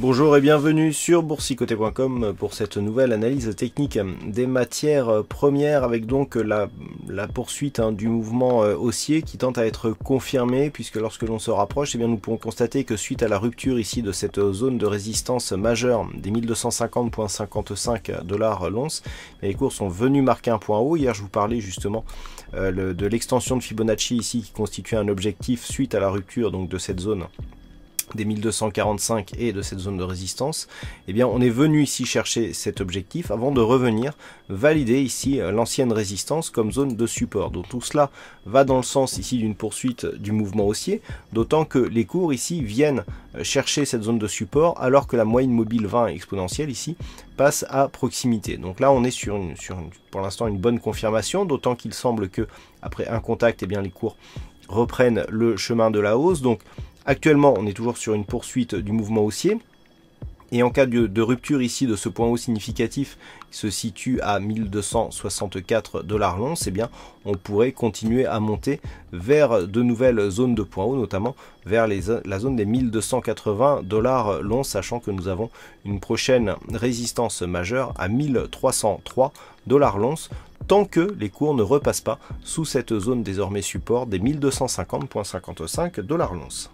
Bonjour et bienvenue sur boursicoté.com pour cette nouvelle analyse technique des matières premières avec donc la, poursuite hein, du mouvement euh, haussier qui tente à être confirmé puisque lorsque l'on se rapproche, eh bien, nous pouvons constater que suite à la rupture ici de cette zone de résistance majeure des 1250.55 dollars l'once, les cours sont venus marquer un point haut. Hier je vous parlais justement euh, de l'extension de Fibonacci ici qui constitue un objectif suite à la rupture donc de cette zone des 1245 et de cette zone de résistance, eh bien on est venu ici chercher cet objectif avant de revenir valider ici euh, l'ancienne résistance comme zone de support. Donc tout cela va dans le sens ici d'une poursuite du mouvement haussier, d'autant que les cours ici viennent euh, chercher cette zone de support alors que la moyenne mobile 20 exponentielle ici passe à proximité. Donc là on est sur, une, pour l'instant une bonne confirmation, d'autant qu'il semble que après un contact, eh bien les cours reprennent le chemin de la hausse. Donc Actuellement, on est toujours sur une poursuite du mouvement haussier. Et en cas de, rupture ici de ce point haut significatif qui se situe à 1264 dollars l'once, eh bien on pourrait continuer à monter vers de nouvelles zones de point haut, notamment vers la zone des 1280 dollars l'once, sachant que nous avons une prochaine résistance majeure à 1303 dollars l'once tant que les cours ne repassent pas sous cette zone désormais support des 1250.55 dollars l'once.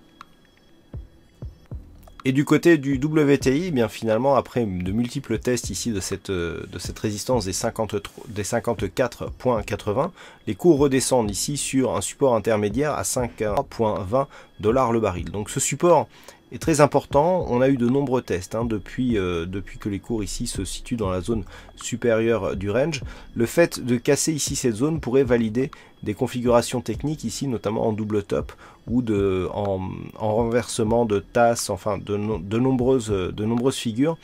Et du côté du WTI, eh bien finalement, après de multiples tests ici de cette, euh, de cette résistance des, des 54.80, les cours redescendent ici sur un support intermédiaire à 5.20 dollars le baril. Donc ce support et très important. On a eu de nombreux tests hein, depuis, euh, depuis que les cours ici se situent dans la zone supérieure du range. Le fait de casser ici cette zone pourrait valider des configurations techniques ici, notamment en double top ou en, renversement de tasses, enfin nombreuses, de nombreuses figures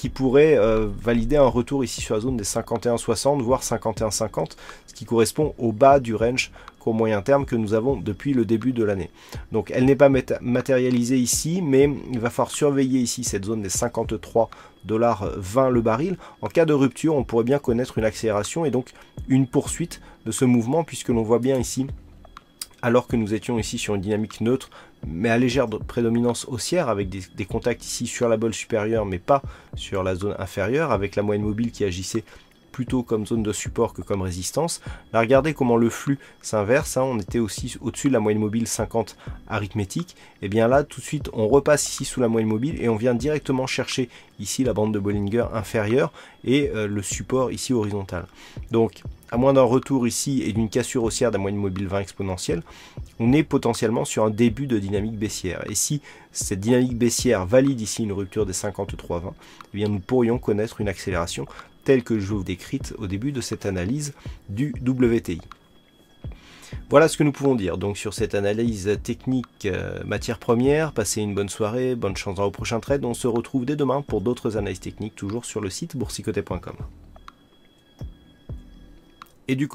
qui pourrait euh, valider un retour ici sur la zone des 51,60 voire 51,50 ce qui correspond au bas du range qu'au moyen terme que nous avons depuis le début de l'année. Donc elle n'est pas matérialisée ici, mais il va falloir surveiller ici cette zone des 53.20 le baril. En cas de rupture, on pourrait bien connaître une accélération et donc une poursuite de ce mouvement puisque l'on voit bien ici alors que nous étions ici sur une dynamique neutre, mais à légère prédominance haussière, avec des, contacts ici sur la bolle supérieure, mais pas sur la zone inférieure, avec la moyenne mobile qui agissait plutôt comme zone de support que comme résistance. regardez comment le flux s'inverse. Hein. On était aussi au-dessus de la moyenne mobile 50 arithmétique. Et eh bien là, tout de suite, on repasse ici sous la moyenne mobile et on vient directement chercher ici la bande de Bollinger inférieure et euh, le support ici horizontal. Donc, à moins d'un retour ici et d'une cassure haussière de la moyenne mobile 20 exponentielle, on est potentiellement sur un début de dynamique baissière. Et si cette dynamique baissière valide ici une rupture des 53,20, eh bien nous pourrions connaître une accélération telles que je vous décrite au début de cette analyse du WTI. Voilà ce que nous pouvons dire donc sur cette analyse technique euh, matière première. Passez une bonne soirée, bonne chance dans vos prochains trades. On se retrouve dès demain pour d'autres analyses techniques toujours sur le site boursicoté.com. Et du